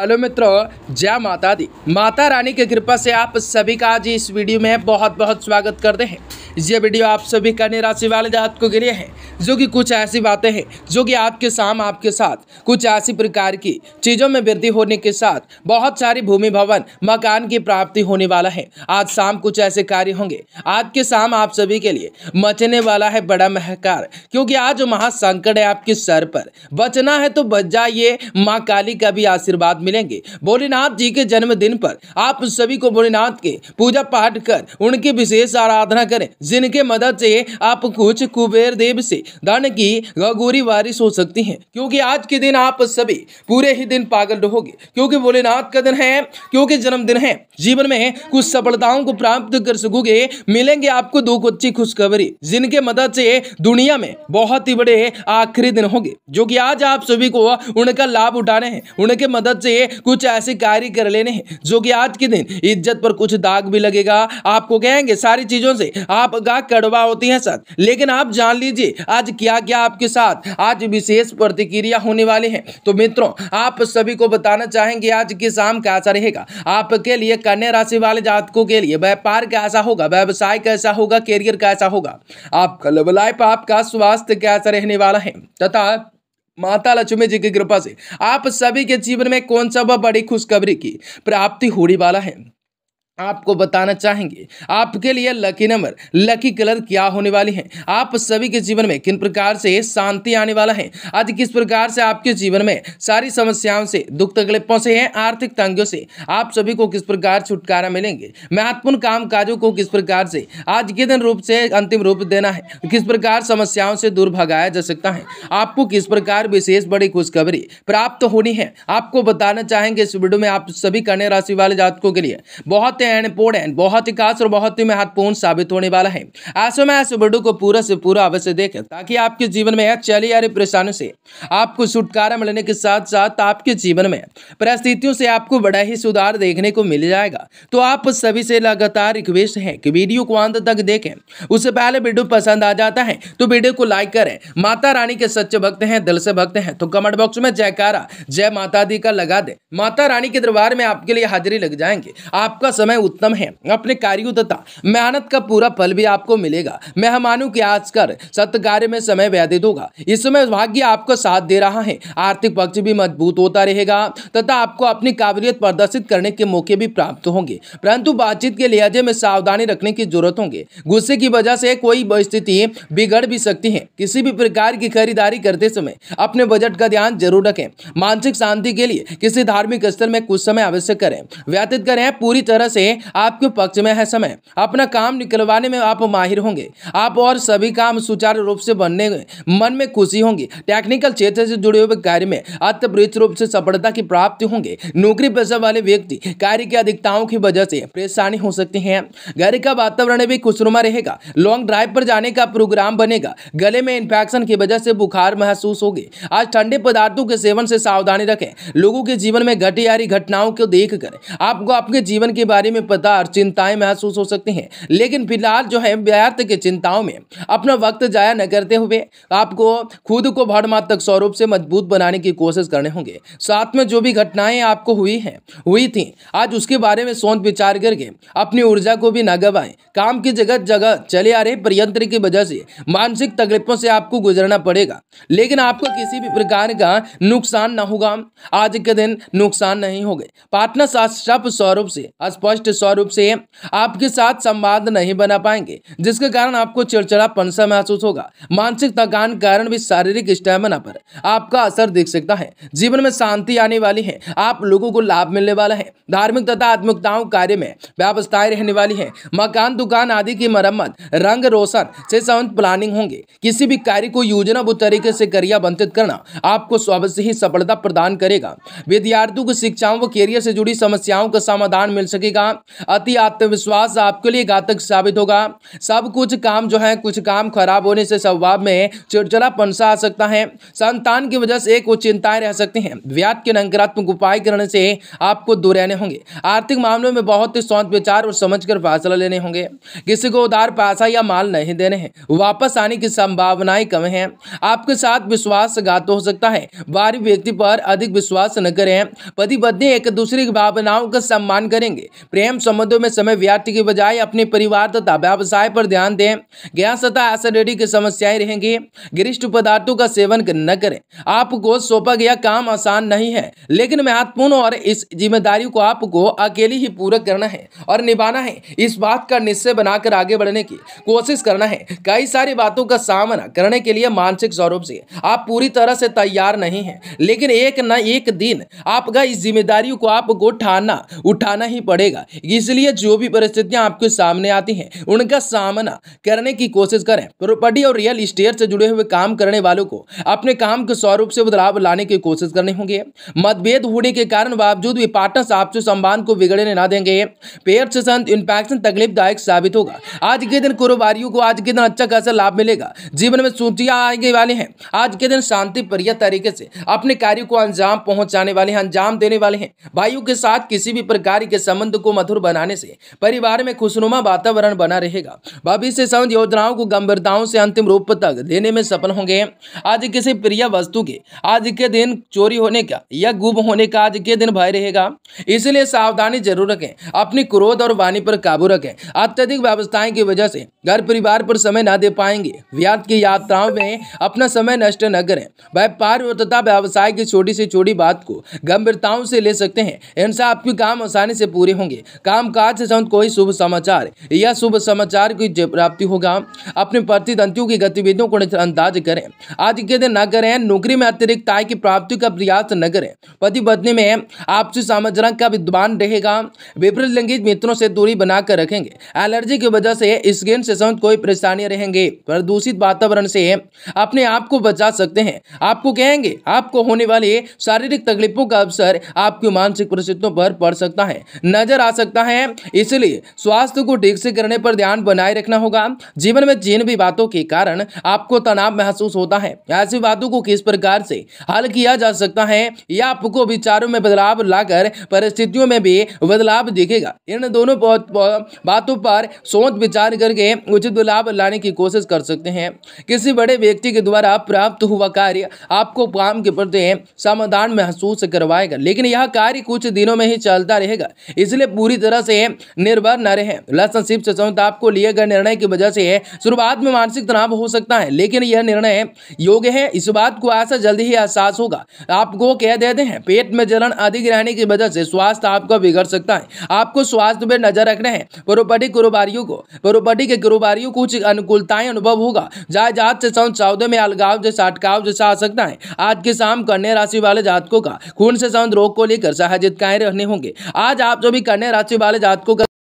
hello मित्रों जय माता दी माता रानी की कृपा से आप सभी का आज इस वीडियो में बहुत बहुत स्वागत करते हैं ये वीडियो आप सभी कन्या राशि वाले जात को गिरे हैं जो कि कुछ ऐसी बातें हैं जो कि आपके साम शाम आपके साथ कुछ ऐसी प्रकार की चीज़ों में वृद्धि होने के साथ बहुत सारी भूमि भवन मकान की प्राप्ति होने वाला है आज शाम कुछ ऐसे कार्य होंगे आज के शाम आप सभी के लिए मचने वाला है बड़ा महकार क्योंकि आज महासंकट है आपके सर पर बचना है तो बच जाइए माँ काली का भी आशीर्वाद मिलेंगे भोलेनाथ जी के जन्मदिन पर आप सभी को भोलेनाथ के पूजा पाठ कर उनकी विशेष आराधना करें जिनके मदद से आप कुछ कुबेर देव से धन की गगोरी बारिश हो सकती है क्योंकि आज के दिन आप सभी पूरे ही दिन पागल रहोगे क्योंकि भोलेनाथ का दिन है क्योंकि जन्मदिन है जीवन में कुछ सफलताओं को प्राप्त कर सकोगे मिलेंगे आपको दो कच्ची खुशखबरी जिनके मदद से दुनिया में बहुत ही बड़े आखिरी दिन होंगे जो कि आज आप सभी को उनका लाभ उठाने हैं उनके मदद से से कुछ ऐसे कार्य कर लेने हैं जो कि आज के दिन इज्जत पर कुछ दाग भी लगेगा आपको कहेंगे सारी चीज़ों से आप गा कड़वा होती हैं सर लेकिन आप जान लीजिए आज क्या क्या आपके साथ आज विशेष प्रतिक्रिया होने वाले हैं तो मित्रों आप सभी को बताना चाहेंगे आज की शाम कैसा रहेगा आपके लिए कन्या राशि वाले जातकों के लिए व्यापार कैसा होगा व्यवसाय कैसा होगा करियर कैसा होगा आपका लव लाइफ आपका स्वास्थ्य कैसा रहने वाला है तथा माता लक्ष्मी जी की कृपा से आप सभी के जीवन में कौन सा वह बड़ी खुशखबरी की प्राप्ति होने वाला है आपको बताना चाहेंगे आपके लिए लकी नंबर लकी कलर क्या होने वाली है आप सभी के जीवन में किन प्रकार से शांति आने वाला है आज किस प्रकार से आपके जीवन में सारी समस्याओं से दुख तकलीफ पहुंचे हैं आर्थिक तंगियों से आप सभी को किस प्रकार छुटकारा मिलेंगे महत्वपूर्ण काम काजों को किस प्रकार से आज के दिन रूप से अंतिम रूप देना है किस प्रकार समस्याओं से दूर भगाया जा सकता है आपको किस प्रकार विशेष बड़ी खुशखबरी प्राप्त होनी है आपको बताना चाहेंगे इस वीडियो में आप सभी कन्या राशि वाले जातकों के लिए बहुत ही इंपोर्टेंट बहुत ही खास और बहुत ही महत्वपूर्ण साबित होने वाला है ऐसे में ऐसे वीडियो को पूरा से पूरा अवश्य देखें ताकि आपके जीवन में चली आ रही परेशानियों से आपको छुटकारा मिलने के साथ साथ आपके जीवन में परिस्थितियों से आपको बड़ा ही सुधार देखने को मिल जाएगा तो आप सभी से लगातार रिक्वेस्ट है कि वीडियो को अंत तक देखें उससे पहले वीडियो पसंद आ जाता है तो वीडियो को लाइक करें माता रानी के सच्चे भक्त हैं दिल से भक्त हैं तो कमेंट बॉक्स में जयकारा जय माता दी का लगा दे माता रानी के दरबार में आपके लिए हाजिरी लग जाएंगे आपका समय समय उत्तम है अपने कार्यो तथा मेहनत का पूरा फल भी आपको मिलेगा मैं मानू की आज कर सत्य कार्य में समय व्यतीत होगा इस समय भाग्य आपको साथ दे रहा है आर्थिक पक्ष भी मजबूत होता रहेगा तथा आपको अपनी काबिलियत प्रदर्शित करने के मौके भी प्राप्त होंगे परंतु बातचीत के लिहाजे में सावधानी रखने की जरूरत होंगे गुस्से की वजह से कोई स्थिति बिगड़ भी सकती है किसी भी प्रकार की खरीदारी करते समय अपने बजट का ध्यान जरूर रखें मानसिक शांति के लिए किसी धार्मिक स्थल में कुछ समय आवश्यक करें व्यतीत करें पूरी तरह से बातें आपके पक्ष में है समय अपना काम निकलवाने में आप माहिर होंगे आप और सभी काम सुचारू रूप से बनने मन में खुशी होंगी टेक्निकल क्षेत्र से जुड़े हुए कार्य में अत्यवृत रूप से सफलता की प्राप्ति होंगे नौकरी पेशा वाले व्यक्ति कार्य की अधिकताओं की वजह से परेशानी हो सकती है घर का वातावरण भी खुशनुमा रहेगा लॉन्ग ड्राइव पर जाने का प्रोग्राम बनेगा गले में इन्फेक्शन की वजह से बुखार महसूस होगी आज ठंडे पदार्थों के सेवन से सावधानी रखें लोगों के जीवन में घटी आ रही घटनाओं को देखकर आपको आपके जीवन के बारे में पदार चिंताएं महसूस हो सकती हैं लेकिन फिलहाल जो है व्यर्थ की चिंताओं में अपना वक्त जाया न करते हुए आपको खुद को भरमात्मक स्वरूप से मजबूत बनाने की कोशिश करने होंगे साथ में जो भी घटनाएं आपको हुई हैं हुई थी आज उसके बारे में सोच विचार करके अपनी ऊर्जा को भी न गवाएं काम की जगह जगह चले आ रहे प्रयंत्र की वजह से मानसिक तकलीफों से आपको गुजरना पड़ेगा लेकिन आपको किसी भी प्रकार का नुकसान न होगा आज के दिन नुकसान नहीं होगा पार्टनर साफ स्वरूप से स्पष्ट स्पष्ट स्वरूप से आपके साथ संवाद नहीं बना पाएंगे जिसके कारण आपको चिड़चिड़ापन सा महसूस होगा मानसिक थकान कारण भी शारीरिक स्टेमिना पर आपका असर दिख सकता है जीवन में शांति आने वाली है आप लोगों को लाभ मिलने वाला है धार्मिक तथा आत्मिकताओं कार्य में व्यवस्थाएं रहने वाली है मकान दुकान आदि की मरम्मत रंग रोशन से संबंध प्लानिंग होंगे किसी भी कार्य को योजनाबद्ध तरीके से करिया आवंटित करना आपको अवश्य ही सफलता प्रदान करेगा विद्यार्थियों को शिक्षाओं व करियर से जुड़ी समस्याओं का समाधान मिल सकेगा अति आत्मविश्वास आपके लिए घातक साबित होगा सब कुछ काम जो है कुछ काम खराब होने से स्वभाव में चिड़चिड़ापन सा आ सकता है संतान की वजह से एक वो चिंताएं रह सकती हैं व्यात के नकारात्मक उपाय करने से आपको दूर रहने होंगे आर्थिक मामलों में बहुत ही सौंत विचार और समझ कर फैसला लेने होंगे किसी को उधार पैसा या माल नहीं देने हैं वापस आने की संभावनाएं कम हैं आपके साथ विश्वासघात हो सकता है बाहरी व्यक्ति पर अधिक विश्वास न करें पति पत्नी एक दूसरे की भावनाओं का सम्मान करेंगे प्रेम प्रेम संबंधों में समय व्यर्थ की बजाय अपने परिवार तथा व्यवसाय पर ध्यान दें गैस तथा एसिडिटी की समस्याएं रहेंगी गिरिष्ट पदार्थों का सेवन न करें आपको सौंपा गया काम आसान नहीं है लेकिन महत्वपूर्ण और इस जिम्मेदारी को आपको अकेले ही पूरा करना है और निभाना है इस बात का निश्चय बनाकर आगे बढ़ने की कोशिश करना है कई सारी बातों का सामना करने के लिए मानसिक स्वरूप से आप पूरी तरह से तैयार नहीं है लेकिन एक न एक दिन आपका इस जिम्मेदारी को आपको ठाना उठाना ही पड़ेगा इसलिए जो भी परिस्थितियां आपके सामने आती हैं उनका सामना करने की कोशिश करें प्रॉपर्टी और रियल इस्टेट से जुड़े हुए काम करने वालों को अपने काम के स्वरूप से बदलाव लाने की कोशिश करनी होगी मतभेद होने के कारण बावजूद भी पार्टनर्स आपसे सम्मान को बिगड़ने ना देंगे पेयर से संत इन्फेक्शन तकलीफदायक साबित होगा आज के दिन कारोबारियों को आज के दिन अच्छा खासा लाभ मिलेगा जीवन में सूचियां आगे वाले हैं आज के दिन शांति प्रिय तरीके से अपने कार्य को अंजाम पहुंचाने वाले हैं अंजाम देने वाले हैं भाइयों के साथ किसी भी प्रकार के संबंध को मधुर बनाने से परिवार में खुशनुमा वातावरण बना रहेगा भविष्य संबंध योजनाओं को गंभीरताओं से अंतिम रूप तक देने में सफल होंगे आज किसी प्रिय वस्तु के आज के दिन चोरी होने का या गुम होने का आज के दिन भय रहेगा इसलिए सावधानी जरूर रखें अपनी क्रोध और वाणी पर काबू रखें अत्यधिक व्यवस्थाएं की वजह से घर परिवार पर समय न दे पाएंगे व्याध की यात्राओं में अपना समय नष्ट न करें व्यापार तथा व्यवसाय की छोटी से छोटी बात को गंभीरताओं से ले सकते हैं इनसे आपके काम आसानी से पूरे होंगे होगी कामकाज से संबंध कोई शुभ समाचार या शुभ समाचार की प्राप्ति होगा अपने प्रतिद्वंदियों की गतिविधियों को नजरअंदाज करें आज के दिन न करें नौकरी में अतिरिक्त आय की प्राप्ति का प्रयास न करें पति पत्नी में आपसी सामंजस्य का विद्वान रहेगा विपरीत लिंगित मित्रों से दूरी बनाकर रखेंगे एलर्जी की वजह से स्किन से संबंध कोई परेशानियां रहेंगे प्रदूषित वातावरण से अपने आप को बचा सकते हैं आपको कहेंगे आपको होने वाली शारीरिक तकलीफों का अवसर आपकी मानसिक परिस्थितियों पर पड़ सकता है नजर आ आ सकता है इसलिए स्वास्थ्य को ठीक से करने पर ध्यान बनाए रखना होगा जीवन में जिन भी बातों के कारण आपको तनाव महसूस होता है ऐसी बातों को किस प्रकार से हल किया जा सकता है या आपको विचारों में बदलाव लाकर परिस्थितियों में भी बदलाव दिखेगा इन दोनों बातों पर सोच विचार करके उचित बदलाव लाने की कोशिश कर सकते हैं किसी बड़े व्यक्ति के द्वारा प्राप्त हुआ कार्य आपको काम के प्रति समाधान महसूस करवाएगा लेकिन यह कार्य कुछ दिनों में ही चलता रहेगा इसलिए पूरी तरह से निर्भर न रहे लसन से समझ आपको लिए गए निर्णय की वजह से शुरुआत में मानसिक तनाव हो सकता है लेकिन यह निर्णय योग्य है इस बात को ऐसा जल्दी ही एहसास होगा आपको कह देते हैं पेट में जलन अधिक रहने की वजह से स्वास्थ्य आपका बिगड़ सकता है आपको स्वास्थ्य पर नजर रखना है प्रॉपर्टी कारोबारियों को प्रॉपर्टी के कारोबारियों को कुछ अनुकूलताएं अनुभव होगा जायदाद से सन चौदह में अलगाव जैसा अटकाव जैसा आ सकता है आज के शाम कन्या राशि वाले जातकों का खून से संबंध रोग को लेकर साहजित रहने होंगे आज आप जो भी कन्या राशि वाले जातकों का